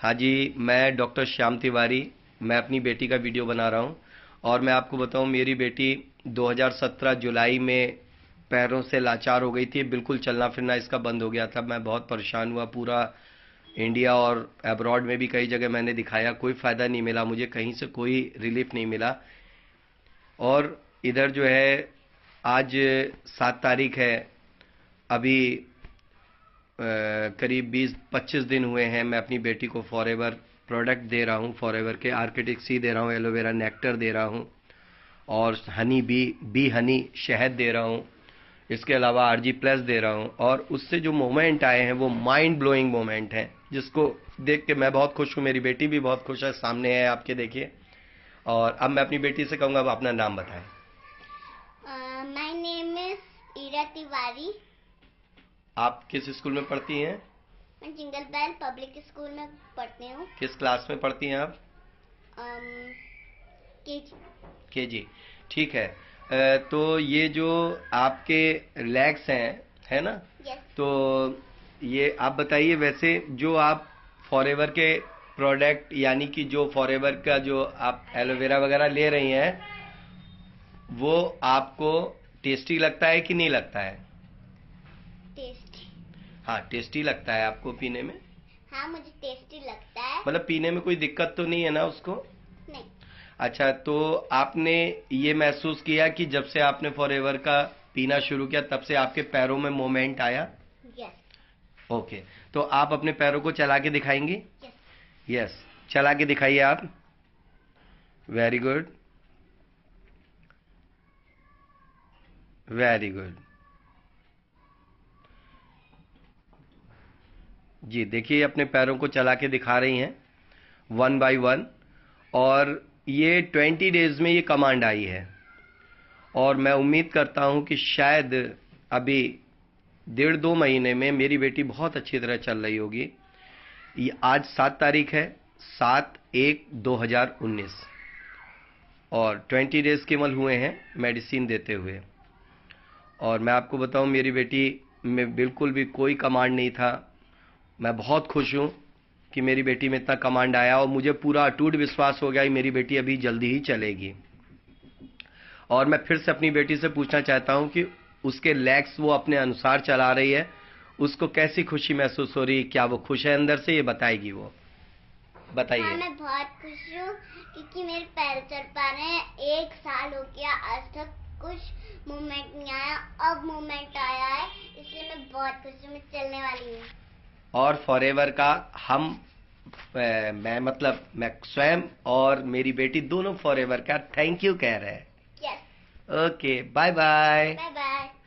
हाँ जी मैं डॉक्टर श्याम तिवारी मैं अपनी बेटी का वीडियो बना रहा हूँ और मैं आपको बताऊँ मेरी बेटी 2017 जुलाई में पैरों से लाचार हो गई थी बिल्कुल चलना फिरना इसका बंद हो गया था मैं बहुत परेशान हुआ पूरा इंडिया और अब्रॉड में भी कई जगह मैंने दिखाया कोई फ़ायदा नहीं मिला मुझे कहीं से कोई रिलीफ नहीं मिला और इधर जो है आज सात तारीख है अभी करीब 20-25 दिन हुए हैं मैं अपनी बेटी को फॉर प्रोडक्ट दे रहा हूँ फॉर के आर्किटिक सी दे रहा हूँ एलोवेरा नेक्टर दे रहा हूँ और हनी बी बी हनी शहद दे रहा हूँ इसके अलावा आर जी प्लस दे रहा हूँ और उससे जो मोमेंट आए हैं वो माइंड ब्लोइंग मोमेंट हैं जिसको देख के मैं बहुत खुश हूँ मेरी बेटी भी बहुत खुश है सामने है आपके देखिए और अब मैं अपनी बेटी से कहूँगा अब अपना नाम बताएं my name is Ira Tiwari आप किस स्कूल में पढ़ती हैं मैं जिंगल बैल पब्लिक स्कूल में पढ़ती हूँ किस क्लास में पढ़ती हैं आप के जी ठीक है तो ये जो आपके रिलैक्स हैं है ना yes. तो ये आप बताइए वैसे जो आप फॉरेवर के प्रोडक्ट यानी कि जो फॉरेवर का जो आप एलोवेरा वगैरह ले रही हैं वो आपको टेस्टी लगता है कि नहीं लगता है हाँ टेस्टी लगता है आपको पीने में हाँ मुझे टेस्टी लगता है मतलब पीने में कोई दिक्कत तो नहीं है ना उसको नहीं अच्छा तो आपने ये महसूस किया कि जब से आपने फॉर का पीना शुरू किया तब से आपके पैरों में मोमेंट आया यस ओके तो आप अपने पैरों को चला के दिखाएंगे यस चला के दिखाइए आप very good very good ji देखिए अपने पैरों को चला के दिखा रही हैं वन बाय वन और ये ट्वेंटी डेज़ में ये कमांड आई है और मैं उम्मीद करता हूँ कि शायद अभी डेढ़ दो महीने में मेरी बेटी बहुत अच्छी तरह चल रही होगी ये आज सात तारीख है सात एक दो हज़ार उन्नीस और ट्वेंटी डेज़ केवल हुए हैं मेडिसिन देते हुए और मैं आपको बताऊं मेरी बेटी में बिल्कुल भी कोई कमांड नहीं था मैं बहुत खुश हूँ कि मेरी बेटी में इतना कमांड आया और मुझे पूरा अटूट विश्वास हो गया कि मेरी बेटी अभी जल्दी ही चलेगी और मैं फिर से अपनी बेटी से पूछना चाहता हूँ कि उसके लेग्स वो अपने अनुसार चला रही है उसको कैसी खुशी महसूस हो रही है क्या वो खुश है अंदर से ये बताएगी वो बताइए हाँ, मैं बहुत खुश हूँ क्योंकि मेरे पैर चल पा रहे हैं एक साल हो गया आज तक कुछ मूवमेंट नहीं आया अब मूवमेंट आया है इसलिए मैं बहुत खुश हूँ मैं चलने वाली हूँ और फॉर एवर का हम मैं मतलब मैं स्वयं और मेरी बेटी दोनों फॉर एवर का थैंक यू कह रहे हैं ओके बाय बाय बाय